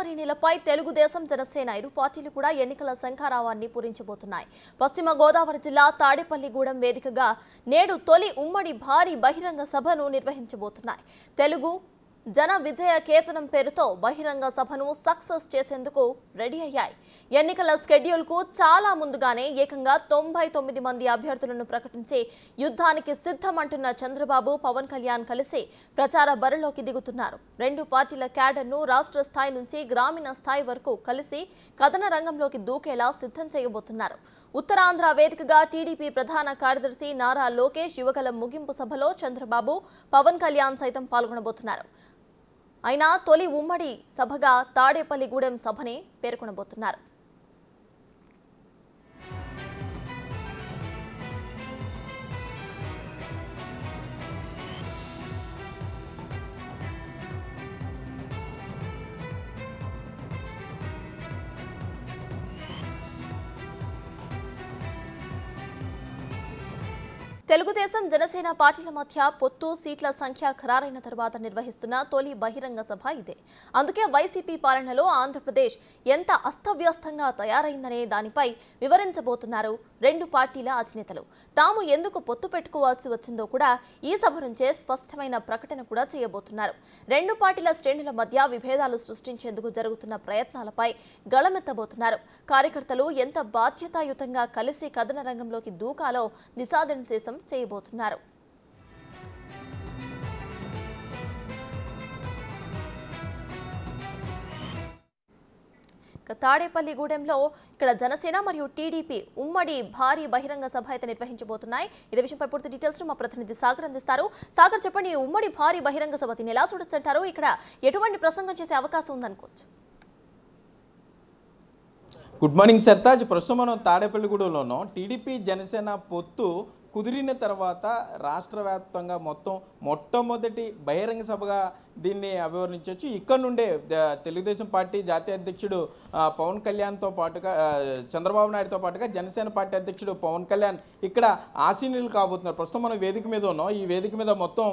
గోదావరి నీళ్లపై తెలుగుదేశం జనసేన ఇరు పార్టీలు కూడా ఎన్నికల శంఖారావాన్ని పూరించబోతున్నాయి పశ్చిమ గోదావరి జిల్లా తాడేపల్లిగూడెం వేదికగా నేడు తొలి ఉమ్మడి భారీ బహిరంగ సభను నిర్వహించబోతున్నాయి తెలుగు జన విజయ కేతనం పేరుతో బహిరంగ సభను సక్సెస్ చేసేందుకు రెడీ అయ్యాయి ఎన్నికల షెడ్యూల్కు చాలా ముందుగానే ఏకంగా తొంభై తొమ్మిది మంది అభ్యర్థులను ప్రకటించి యుద్ధానికి సిద్ధమంటున్న చంద్రబాబు పవన్ కళ్యాణ్ కలిసి ప్రచార బరిలోకి దిగుతున్నారు రెండు పార్టీల క్యాడర్ను రాష్ట్ర స్థాయి నుంచి గ్రామీణ స్థాయి వరకు కలిసి కథన రంగంలోకి దూకేలా సిద్ధం చేయబోతున్నారు ఉత్తరాంధ్ర వేదికగా టీడీపీ ప్రధాన కార్యదర్శి నారా లోకేష్ యువగల ముగింపు సభలో చంద్రబాబు పవన్ కళ్యాణ్ సైతం పాల్గొనబోతున్నారు అయినా తొలి ఉమ్మడి సభగా తాడేపల్లిగూడెం సభని పేర్కొనబోతున్నారు తెలుగుదేశం జనసేన పార్టీల మధ్య పొత్తు సీట్ల సంఖ్య ఖరారైన తర్వాత నిర్వహిస్తున్న తొలి బహిరంగ సభ ఇదే అందుకే వైసీపీ పాలనలో ఆంధ్రప్రదేశ్ ఎంత అస్తవ్యస్తంగా తయారైందనే దానిపై వివరించబోతున్నారు రెండు పార్టీల అధినేతలు తాము ఎందుకు పొత్తు పెట్టుకోవాల్సి వచ్చిందో కూడా ఈ సభ నుంచే స్పష్టమైన ప్రకటన కూడా చేయబోతున్నారు రెండు పార్టీల శ్రేణుల మధ్య విభేదాలు సృష్టించేందుకు జరుగుతున్న ప్రయత్నాలపై గళమెత్తబోతున్నారు కార్యకర్తలు ఎంత బాధ్యతాయుతంగా కలిసి కథన రంగంలోకి దూకాలో చేసాం చేయబోతున్నారు తాడేపల్లిగూడెంలో ఇక్కడ జనసేన మరియు టీడీపీ ఉమ్మడి భారీ బహిరంగ సభ అయితే నిర్వహించబోతున్నాయి ఇదే విషయంపై పూర్తి డీటెయిల్స్ మా ప్రతినిధి సాగర్ అందిస్తారు సాగర్ చెప్పండి ఉమ్మడి భారీ బహిరంగ సభ దీన్ని ఎలా చూడొచ్చంటారు ఇక్కడ ఎటువంటి ప్రసంగం చేసే అవకాశం ఉందనుకోవచ్చు గుడ్ మార్నింగ్ సర్తాజ్ ప్రస్తుతం మనం తాడేపల్లిగూడెంలోనూ టీడీపీ జనసేన పొత్తు కుదిరిన తర్వాత రాష్ట్ర వ్యాప్తంగా మొత్తం మొట్టమొదటి బహిరంగ సభగా దీన్ని అభివర్ణించవచ్చు ఇక్కడ నుండే తెలుగుదేశం పార్టీ జాతీయ అధ్యక్షుడు పవన్ కళ్యాణ్తో పాటుగా చంద్రబాబు నాయుడుతో పాటుగా జనసేన పార్టీ అధ్యక్షుడు పవన్ కళ్యాణ్ ఇక్కడ ఆసీనులు కాబోతున్నారు ప్రస్తుతం మనం వేదిక మీద ఉన్నాం ఈ వేదిక మీద మొత్తం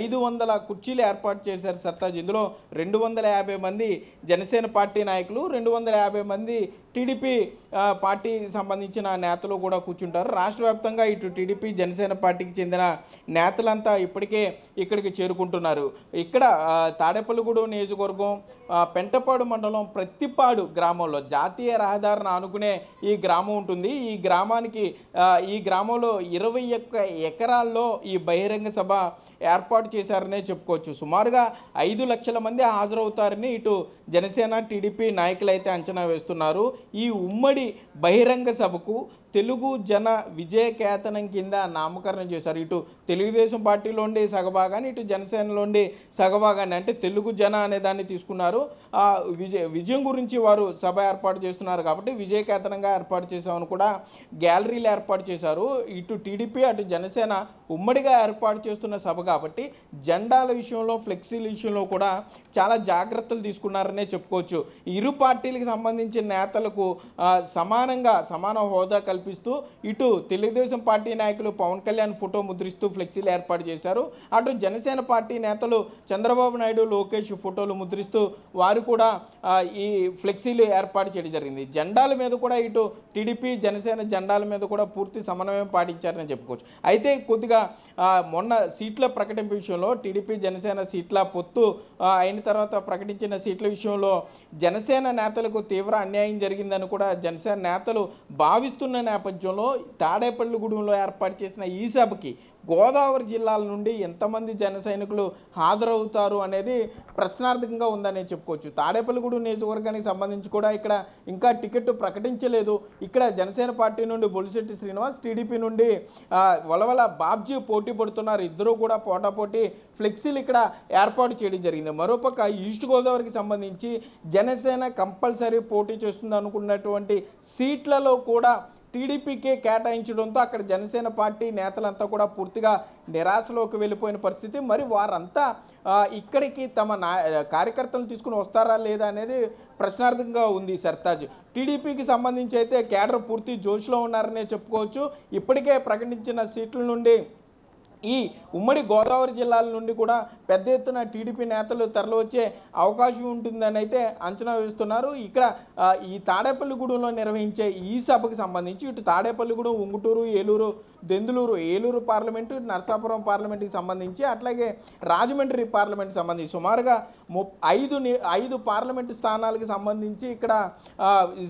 ఐదు వందల కుర్చీలు ఏర్పాటు చేశారు సర్తాజ్ ఇందులో రెండు వందల యాభై మంది జనసేన పార్టీ నాయకులు రెండు వందల యాభై మంది టీడీపీ పార్టీకి సంబంధించిన నేతలు కూడా కూర్చుంటారు రాష్ట్ర వ్యాప్తంగా ఇటు టీడీపీ టీడీపీ జనసేన పార్టీకి చెందిన నేతలంతా ఇప్పటికే ఇక్కడికి చేరుకుంటున్నారు ఇక్కడ తాడేపల్లిగూడెం నియోజకవర్గం పెంటపాడు మండలం ప్రత్తిపాడు గ్రామంలో జాతీయ రహదారిని ఆనుకునే ఈ గ్రామం ఉంటుంది ఈ గ్రామానికి ఈ గ్రామంలో ఇరవై ఒక్క ఎకరాల్లో ఈ బహిరంగ సభ ఏర్పాటు చేశారనే చెప్పుకోవచ్చు సుమారుగా ఐదు లక్షల మంది హాజరవుతారని ఇటు జనసేన టీడీపీ నాయకులైతే అంచనా వేస్తున్నారు ఈ ఉమ్మడి బహిరంగ సభకు తెలుగు జన విజయ కేతనం కింద నామకరణం చేశారు ఇటు తెలుగుదేశం పార్టీలో ఉండే సగభాగాన్ని ఇటు ఉండే సగభాగాన్ని అంటే తెలుగు జన అనే దాన్ని తీసుకున్నారు ఆ విజయ విజయం గురించి వారు సభ ఏర్పాటు చేస్తున్నారు కాబట్టి విజయ కేతనంగా ఏర్పాటు చేశామని కూడా గ్యాలరీలు ఏర్పాటు చేశారు ఇటు టీడీపీ అటు జనసేన ఉమ్మడిగా ఏర్పాటు చేస్తున్న సభ కాబట్టి జెండాల విషయంలో ఫ్లెక్సీల విషయంలో కూడా చాలా జాగ్రత్తలు తీసుకున్నారనే చెప్పుకోవచ్చు ఇరు పార్టీలకు సంబంధించిన నేతలకు సమానంగా సమాన హోదా కల్పిస్తూ ఇటు తెలుగుదేశం పార్టీ నాయకులు పవన్ కళ్యాణ్ ఫోటో ముద్రిస్తూ ఫ్లెక్సీలు ఏర్పాటు చేశారు అటు జనసేన పార్టీ నేతలు చంద్రబాబు నాయుడు లోకేష్ ఫోటోలు ముద్రిస్తూ వారు కూడా ఈ ఫ్లెక్సీలు ఏర్పాటు చేయడం జరిగింది జెండాల మీద కూడా ఇటు టీడీపీ జనసేన జెండాల మీద కూడా పూర్తి సమన్వయం పాటించారని చెప్పుకోవచ్చు అయితే కొద్దిగా మొన్న సీట్ల ప్రకటింపు విషయంలో టీడీపీ జనసేన సీట్ల పొత్తు అయిన తర్వాత ప్రకటించిన సీట్ల విషయంలో జనసేన నేతలకు తీవ్ర అన్యాయం జరిగిందని కూడా జనసేన నేతలు భావిస్తున్న నేపథ్యంలో తాడేపల్లిగూడెంలో ఏర్పాటు చేసిన ఈ సభకి గోదావరి జిల్లాల నుండి ఎంతమంది జన సైనికులు హాజరవుతారు అనేది ప్రశ్నార్థకంగా ఉందనే చెప్పుకోవచ్చు తాడేపల్లిగూడెం నియోజకవర్గానికి సంబంధించి కూడా ఇక్కడ ఇంకా టికెట్ ప్రకటించలేదు ఇక్కడ జనసేన పార్టీ నుండి బొలిశెట్టి శ్రీనివాస్ టీడీపీ నుండి వలవల బాబ్జీ పోటీ పడుతున్నారు ఇద్దరూ కూడా పోటాపోటీ ఫ్లెక్సీలు ఇక్కడ ఏర్పాటు చేయడం జరిగింది మరోపక్క ఈస్ట్ గోదావరికి సంబంధించి జనసేన కంపల్సరీ పోటీ చేస్తుంది అనుకున్నటువంటి సీట్లలో కూడా టీడీపీకే కేటాయించడంతో అక్కడ జనసేన పార్టీ నేతలంతా కూడా పూర్తిగా నిరాశలోకి వెళ్ళిపోయిన పరిస్థితి మరి వారంతా ఇక్కడికి తమ నా కార్యకర్తలు తీసుకుని వస్తారా లేదా అనేది ప్రశ్నార్థంగా ఉంది సర్తాజ్ టీడీపీకి సంబంధించి అయితే కేడర్ పూర్తి జోష్లో ఉన్నారనే చెప్పుకోవచ్చు ఇప్పటికే ప్రకటించిన సీట్ల నుండి ఈ ఉమ్మడి గోదావరి జిల్లాల నుండి కూడా పెద్ద ఎత్తున టీడీపీ నేతలు తరలివచ్చే అవకాశం ఉంటుందని అయితే అంచనా వేస్తున్నారు ఇక్కడ ఈ తాడేపల్లిగూడెంలో నిర్వహించే ఈ సభకు సంబంధించి ఇటు తాడేపల్లిగూడెం ఉంగుటూరు ఏలూరు దెందులూరు ఏలూరు పార్లమెంటు నర్సాపురం పార్లమెంటుకి సంబంధించి అట్లాగే రాజమండ్రి పార్లమెంట్కి సంబంధించి సుమారుగా ఐదు ఐదు పార్లమెంటు స్థానాలకు సంబంధించి ఇక్కడ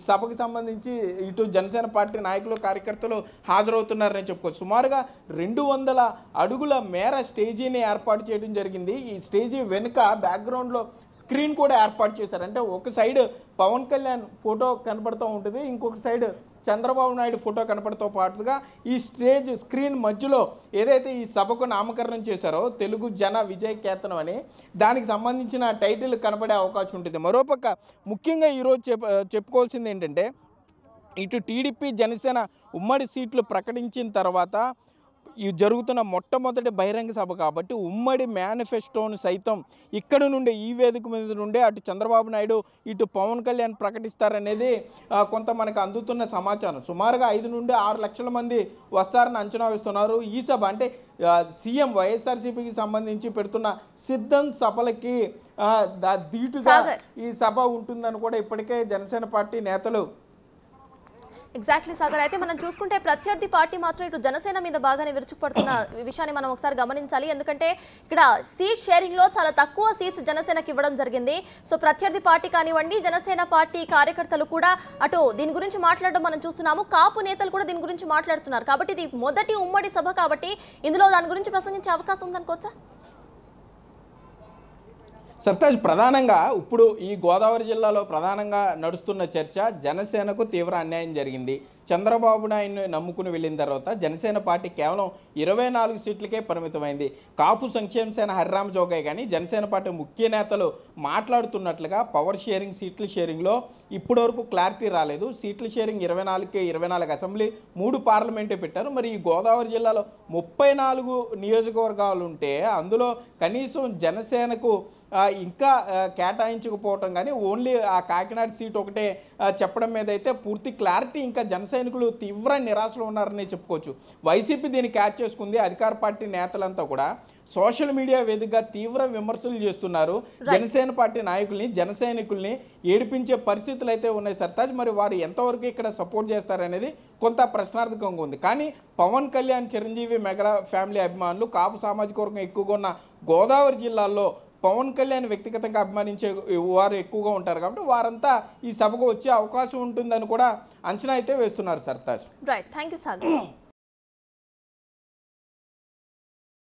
సభకు సంబంధించి ఇటు జనసేన పార్టీ నాయకులు కార్యకర్తలు హాజరవుతున్నారని చెప్పుకోవచ్చు సుమారుగా రెండు వందల అడుగుల మేర స్టేజీని ఏర్పాటు చేయడం జరిగింది ఈ స్టేజీ వెనుక బ్యాక్గ్రౌండ్లో స్క్రీన్ కూడా ఏర్పాటు చేశారు అంటే ఒక సైడ్ పవన్ కళ్యాణ్ ఫోటో కనపడుతూ ఉంటుంది ఇంకొక సైడ్ చంద్రబాబు నాయుడు ఫోటో కనపడుతూ పాటుగా ఈ స్టేజ్ స్క్రీన్ మధ్యలో ఏదైతే ఈ సభకు నామకరణం చేశారో తెలుగు జన విజయ కేతనం అని దానికి సంబంధించిన టైటిల్ కనపడే అవకాశం ఉంటుంది మరోపక్క ముఖ్యంగా ఈరోజు చెప్ చెప్పుకోవాల్సింది ఏంటంటే ఇటు టీడీపీ జనసేన ఉమ్మడి సీట్లు ప్రకటించిన తర్వాత ఈ జరుగుతున్న మొట్టమొదటి బహిరంగ సభ కాబట్టి ఉమ్మడి మేనిఫెస్టోను సైతం ఇక్కడ నుండి ఈ వేదిక మీద నుండే అటు చంద్రబాబు నాయుడు ఇటు పవన్ కళ్యాణ్ ప్రకటిస్తారనేది కొంత మనకు అందుతున్న సమాచారం సుమారుగా ఐదు నుండి ఆరు లక్షల మంది వస్తారని అంచనా వేస్తున్నారు ఈ సభ అంటే సీఎం వైఎస్ఆర్సీపీకి సంబంధించి పెడుతున్న సిద్ధం సభలకి దీటుగా ఈ సభ ఉంటుందని కూడా ఇప్పటికే జనసేన పార్టీ నేతలు ఎగ్జాక్ట్లీ సాగర్ అయితే మనం చూసుకుంటే ప్రత్యర్థి పార్టీ మాత్రం ఇటు జనసేన మీద బాగానే విరుచుకుపడుతున్న విషయాన్ని మనం ఒకసారి గమనించాలి ఎందుకంటే ఇక్కడ సీట్ షేరింగ్లో చాలా తక్కువ సీట్స్ జనసేనకి ఇవ్వడం జరిగింది సో ప్రత్యర్థి పార్టీ కానివ్వండి జనసేన పార్టీ కార్యకర్తలు కూడా అటు దీని గురించి మాట్లాడడం మనం చూస్తున్నాము కాపు నేతలు కూడా దీని గురించి మాట్లాడుతున్నారు కాబట్టి ఇది మొదటి ఉమ్మడి సభ కాబట్టి ఇందులో దాని గురించి ప్రసంగించే అవకాశం ఉందనుకోవచ్చా సర్తాజ్ ప్రధానంగా ఇప్పుడు ఈ గోదావరి జిల్లాలో ప్రధానంగా నడుస్తున్న చర్చ జనసేనకు తీవ్ర అన్యాయం జరిగింది చంద్రబాబు నాయుడిని నమ్ముకుని వెళ్ళిన తర్వాత జనసేన పార్టీ కేవలం ఇరవై నాలుగు సీట్లకే పరిమితమైంది కాపు సంక్షేమ సేన హరిరామ జోగయ్య కానీ జనసేన పార్టీ ముఖ్య నేతలు మాట్లాడుతున్నట్లుగా పవర్ షేరింగ్ సీట్ల షేరింగ్లో ఇప్పటివరకు క్లారిటీ రాలేదు సీట్ల షేరింగ్ ఇరవై నాలుగుకే ఇరవై నాలుగు అసెంబ్లీ మూడు పార్లమెంటే పెట్టారు మరి ఈ గోదావరి జిల్లాలో ముప్పై నాలుగు నియోజకవర్గాలు ఉంటే అందులో కనీసం జనసేనకు ఇంకా కేటాయించకపోవటం కానీ ఓన్లీ ఆ కాకినాడ సీట్ ఒకటే చెప్పడం మీద అయితే పూర్తి క్లారిటీ ఇంకా జనసేన సైనికులు తీవ్ర నిరాశలు ఉన్నారని చెప్పుకోవచ్చు వైసీపీ దీన్ని క్యాచ్ చేసుకుంది అధికార పార్టీ నేతలంతా కూడా సోషల్ మీడియా వేదికగా తీవ్ర విమర్శలు చేస్తున్నారు జనసేన పార్టీ నాయకుల్ని జనసైనికుల్ని ఏడిపించే పరిస్థితులు అయితే ఉన్నాయి సర్తాజ్ మరి వారు ఎంతవరకు ఇక్కడ సపోర్ట్ చేస్తారనేది కొంత ప్రశ్నార్థకంగా ఉంది కానీ పవన్ కళ్యాణ్ చిరంజీవి మెగా ఫ్యామిలీ అభిమానులు కాపు సామాజిక వర్గం ఎక్కువగా ఉన్న గోదావరి జిల్లాల్లో పవన్ కళ్యాణ్ వ్యక్తిగతంగా అభిమానించే వారు ఎక్కువగా ఉంటారు కాబట్టి వారంతా ఈ సభకు వచ్చే అవకాశం ఉంటుందని కూడా అంచనా అయితే వేస్తున్నారు Sartaj right thank you sir